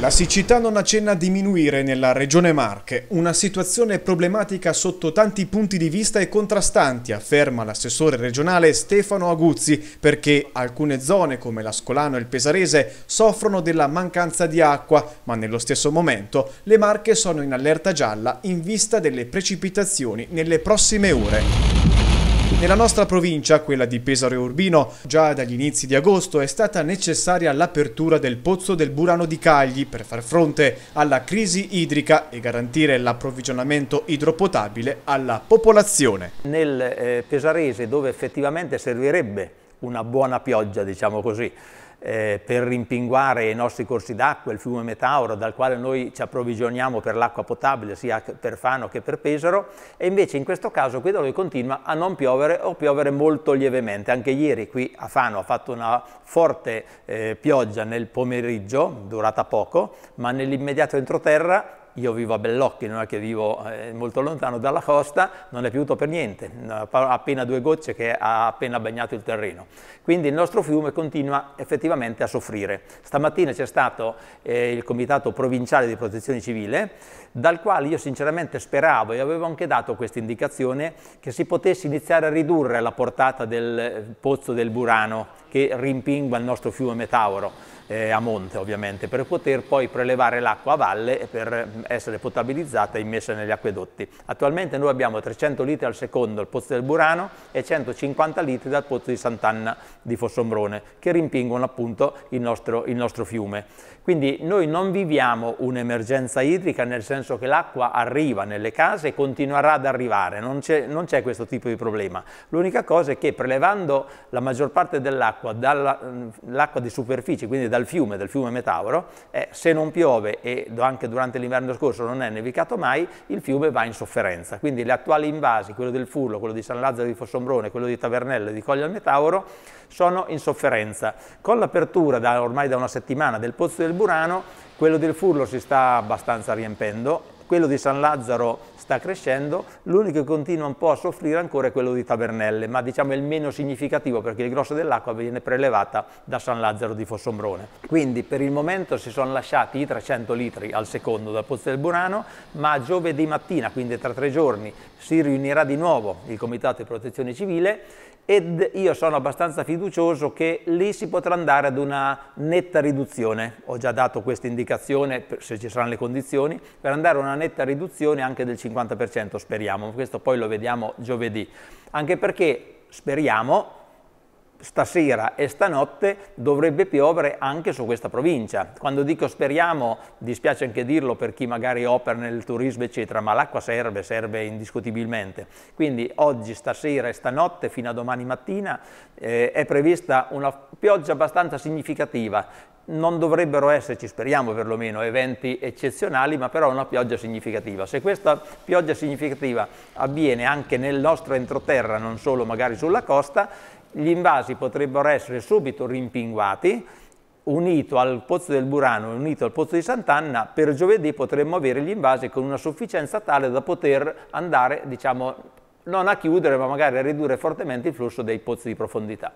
La siccità non accenna a diminuire nella regione Marche, una situazione problematica sotto tanti punti di vista e contrastanti, afferma l'assessore regionale Stefano Aguzzi, perché alcune zone come l'Ascolano e il Pesarese soffrono della mancanza di acqua, ma nello stesso momento le Marche sono in allerta gialla in vista delle precipitazioni nelle prossime ore. Nella nostra provincia, quella di Pesaro e Urbino, già dagli inizi di agosto è stata necessaria l'apertura del pozzo del Burano di Cagli per far fronte alla crisi idrica e garantire l'approvvigionamento idropotabile alla popolazione. Nel eh, Pesarese, dove effettivamente servirebbe una buona pioggia, diciamo così, eh, per rimpinguare i nostri corsi d'acqua, il fiume Metauro, dal quale noi ci approvvigioniamo per l'acqua potabile sia per Fano che per Pesaro, e invece in questo caso qui da noi continua a non piovere o piovere molto lievemente. Anche ieri qui a Fano ha fatto una forte eh, pioggia nel pomeriggio, durata poco, ma nell'immediato entroterra io vivo a Bellocchi, non è che vivo eh, molto lontano dalla costa, non è piovuto per niente, appena due gocce che ha appena bagnato il terreno. Quindi il nostro fiume continua effettivamente a soffrire. Stamattina c'è stato eh, il Comitato Provinciale di Protezione Civile, dal quale io sinceramente speravo e avevo anche dato questa indicazione che si potesse iniziare a ridurre la portata del eh, pozzo del Burano che rimpingua il nostro fiume Metauro. Eh, a monte ovviamente, per poter poi prelevare l'acqua a valle e per eh, essere potabilizzata e immessa negli acquedotti. Attualmente noi abbiamo 300 litri al secondo al pozzo del Burano e 150 litri dal pozzo di Sant'Anna di Fossombrone, che rimpingono appunto il nostro, il nostro fiume. Quindi noi non viviamo un'emergenza idrica nel senso che l'acqua arriva nelle case e continuerà ad arrivare, non c'è questo tipo di problema. L'unica cosa è che prelevando la maggior parte dell'acqua dall'acqua di superficie, quindi dal fiume, dal fiume Metauro, eh, se non piove e anche durante l'inverno percorso non è nevicato mai, il fiume va in sofferenza. Quindi le attuali invasi, quello del Furlo, quello di San Lazzaro di Fossombrone, quello di Tavernello e di Coglio al Metauro, sono in sofferenza. Con l'apertura ormai da una settimana del Pozzo del Burano, quello del Furlo si sta abbastanza riempendo, quello di San Lazzaro sta crescendo, l'unico che continua un po' a soffrire ancora è quello di Tavernelle, ma diciamo il meno significativo perché il grosso dell'acqua viene prelevata da San Lazzaro di Fossombrone. Quindi per il momento si sono lasciati i 300 litri al secondo dal Pozzo del Burano, ma giovedì mattina, quindi tra tre giorni, si riunirà di nuovo il Comitato di Protezione Civile ed io sono abbastanza fiducioso che lì si potrà andare ad una netta riduzione. Ho già dato questa indicazione applicazione, se ci saranno le condizioni, per andare a una netta riduzione anche del 50%, speriamo. Questo poi lo vediamo giovedì. Anche perché speriamo stasera e stanotte dovrebbe piovere anche su questa provincia. Quando dico speriamo, dispiace anche dirlo per chi magari opera nel turismo eccetera, ma l'acqua serve, serve indiscutibilmente. Quindi oggi, stasera e stanotte fino a domani mattina eh, è prevista una pioggia abbastanza significativa non dovrebbero esserci, speriamo perlomeno, eventi eccezionali, ma però una pioggia significativa. Se questa pioggia significativa avviene anche nel nostro entroterra, non solo magari sulla costa, gli invasi potrebbero essere subito rimpinguati, unito al pozzo del Burano e unito al pozzo di Sant'Anna, per giovedì potremmo avere gli invasi con una sufficienza tale da poter andare, diciamo, non a chiudere, ma magari a ridurre fortemente il flusso dei pozzi di profondità.